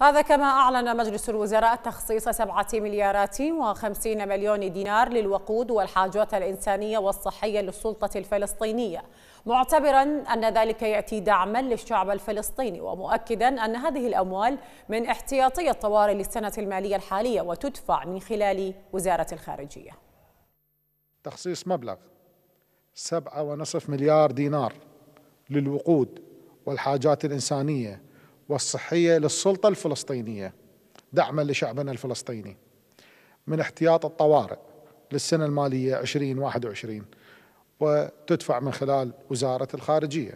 هذا كما أعلن مجلس الوزراء تخصيص سبعة مليارات وخمسين مليون دينار للوقود والحاجات الإنسانية والصحية للسلطة الفلسطينية معتبرا أن ذلك يأتي دعما للشعب الفلسطيني ومؤكدا أن هذه الأموال من احتياطي الطوارئ للسنة المالية الحالية وتدفع من خلال وزارة الخارجية تخصيص مبلغ سبعة ونصف مليار دينار للوقود والحاجات الإنسانية والصحية للسلطة الفلسطينية دعما لشعبنا الفلسطيني من احتياط الطوارئ للسنة المالية 2021 وتدفع من خلال وزارة الخارجية